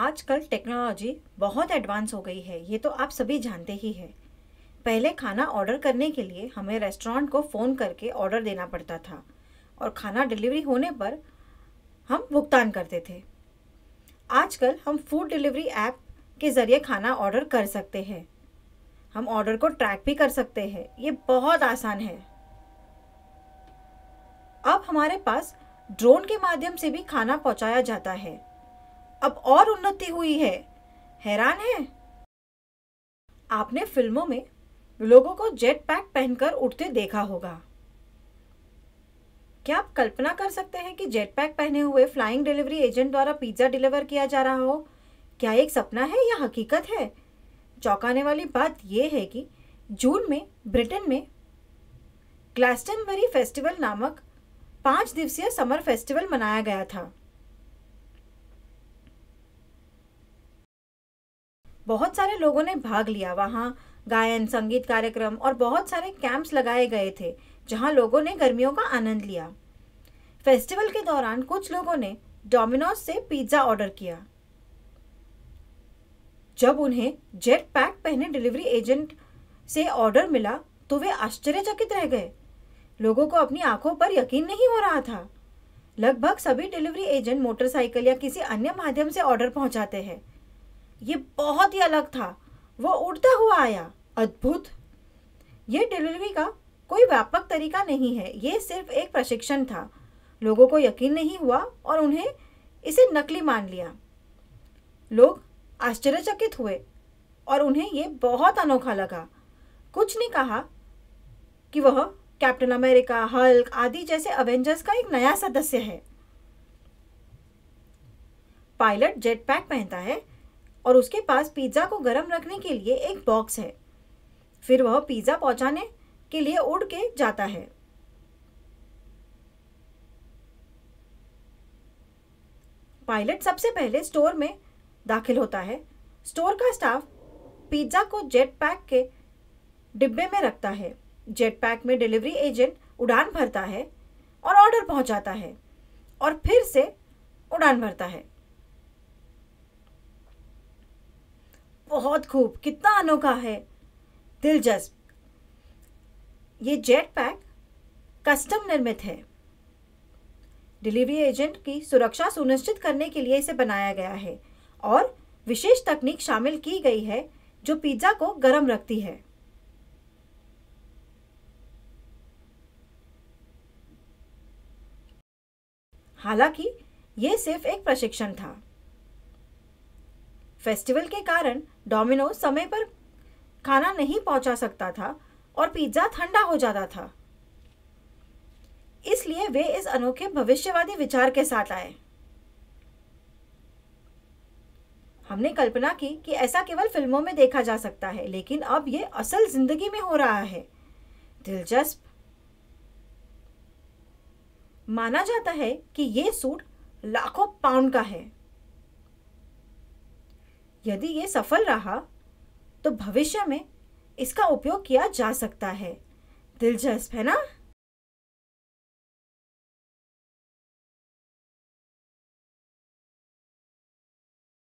आजकल टेक्नोलॉजी बहुत एडवांस हो गई है ये तो आप सभी जानते ही हैं पहले खाना ऑर्डर करने के लिए हमें रेस्टोरेंट को फ़ोन करके ऑर्डर देना पड़ता था और खाना डिलीवरी होने पर हम भुगतान करते थे आजकल हम फूड डिलीवरी ऐप के ज़रिए खाना ऑर्डर कर सकते हैं हम ऑर्डर को ट्रैक भी कर सकते हैं ये बहुत आसान है अब हमारे पास ड्रोन के माध्यम से भी खाना पहुंचाया जाता है अब और उन्नति हुई है हैरान है आपने फिल्मों में लोगों को जेट पैक पहनकर उड़ते देखा होगा क्या आप कल्पना कर सकते हैं कि जेट पैक पहने हुए फ्लाइंग डिलीवरी एजेंट द्वारा पिज्ज़ा डिलीवर किया जा रहा हो क्या एक सपना है या हकीकत है चौंकाने वाली बात यह है कि जून में ब्रिटेन में ग्लास्टनबरी फेस्टिवल नामक पांच दिवसीय समर फेस्टिवल मनाया गया था बहुत सारे लोगों ने भाग लिया वहाँ गायन संगीत कार्यक्रम और बहुत सारे कैंप्स लगाए गए थे जहाँ लोगों ने गर्मियों का आनंद लिया फेस्टिवल के दौरान कुछ लोगों ने डोमिनोज से पिज्ज़ा ऑर्डर किया जब उन्हें जेट पैक पहने डिलीवरी एजेंट से ऑर्डर मिला तो वे आश्चर्यचकित रह गए लोगों को अपनी आंखों पर यकीन नहीं हो रहा था लगभग सभी डिलीवरी एजेंट मोटरसाइकिल या किसी अन्य माध्यम से ऑर्डर पहुंचाते हैं ये बहुत ही अलग था वो उड़ता हुआ आया अद्भुत ये डिलीवरी का कोई व्यापक तरीका नहीं है ये सिर्फ एक प्रशिक्षण था लोगों को यकीन नहीं हुआ और उन्हें इसे नकली मान लिया लोग आश्चर्यचकित हुए और उन्हें ये बहुत अनोखा लगा कुछ ने कहा कि वह कैप्टन अमेरिका हल्क आदि जैसे अवेंजर्स का एक नया सदस्य है पायलट जेट पैक पहनता है और उसके पास पिज्ज़ा को गर्म रखने के लिए एक बॉक्स है फिर वह पिज़्ज़ा पहुंचाने के लिए उड़ के जाता है पायलट सबसे पहले स्टोर में दाखिल होता है स्टोर का स्टाफ पिज्ज़ा को जेट पैक के डिब्बे में रखता है जेट पैक में डिलीवरी एजेंट उड़ान भरता है और ऑर्डर पहुंचाता है और फिर से उड़ान भरता है बहुत खूब कितना अनोखा है दिलचस्प ये जेट पैक कस्टम निर्मित है डिलीवरी एजेंट की सुरक्षा सुनिश्चित करने के लिए इसे बनाया गया है और विशेष तकनीक शामिल की गई है जो पिज्ज़ा को गर्म रखती है हालांकि ये सिर्फ एक प्रशिक्षण था फेस्टिवल के कारण डोमिनो समय पर खाना नहीं पहुंचा सकता था और पिज्ज़ा ठंडा हो जाता था इसलिए वे इस अनोखे भविष्यवादी विचार के साथ आए हमने कल्पना की कि ऐसा केवल फिल्मों में देखा जा सकता है लेकिन अब यह असल जिंदगी में हो रहा है दिलचस्प माना जाता है कि यह सूट लाखों पाउंड का है यदि ये सफल रहा तो भविष्य में इसका उपयोग किया जा सकता है दिलचस्प है ना